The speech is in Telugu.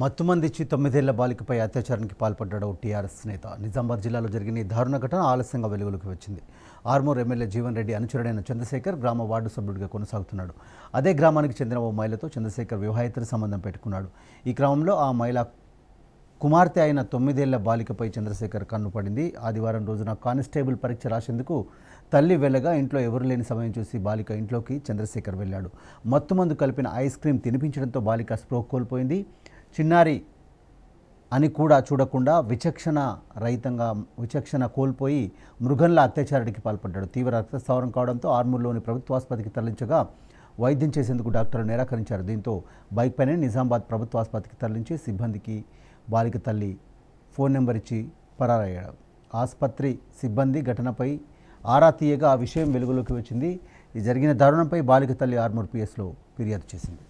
మత్తుమందిచ్చి తొమ్మిదేళ్ల బాలికపై అత్యాచారానికి పాల్పడ్డాడు టీఆర్ఎస్ నేత నిజామాబాద్ జిల్లాలో జరిగిన ఈ దారుణ ఘటన ఆలస్యంగా వెలుగులోకి వచ్చింది ఆర్మూర్ ఎమ్మెల్యే జీవన్ రెడ్డి అనుచరుడైన చంద్రశేఖర్ గ్రామ వార్డు సభ్యుడిగా కొనసాగుతున్నాడు అదే గ్రామానికి చెందిన ఓ మహిళతో చంద్రశేఖర్ వివాహేతర సంబంధం పెట్టుకున్నాడు ఈ క్రమంలో ఆ మహిళ కుమార్తె అయిన తొమ్మిదేళ్ల బాలికపై చంద్రశేఖర్ కన్ను పడింది ఆదివారం రోజున కానిస్టేబుల్ పరీక్ష రాసేందుకు తల్లి వెళ్ళగా ఇంట్లో ఎవరు లేని సమయం చూసి బాలిక ఇంట్లోకి చంద్రశేఖర్ వెళ్ళాడు మత్తుమందు కలిపిన ఐస్ క్రీమ్ తినిపించడంతో బాలిక స్ప్రోక్ కోల్పోయింది చిన్నారి అని కూడా చూడకుండా విచక్షణ రహితంగా విచక్షణ కోల్పోయి మృగన్ల అత్యాచారానికి పాల్పడ్డాడు తీవ్ర రక్తస్రావం కావడంతో ఆర్మూర్లోని ప్రభుత్వాసుపత్రికి తరలించగా వైద్యం చేసేందుకు డాక్టర్లు నిరాకరించారు దీంతో బైక్ పైన నిజామాబాద్ ప్రభుత్వాసుపత్రికి తరలించి సిబ్బందికి బాలిక తల్లి ఫోన్ నెంబర్ ఇచ్చి పరారయ్యాడు ఆసుపత్రి సిబ్బంది ఘటనపై ఆరా తీయగా ఆ విషయం వెలుగులోకి వచ్చింది జరిగిన దారుణంపై బాలిక తల్లి ఆర్మూర్ పిఎస్లో ఫిర్యాదు చేసింది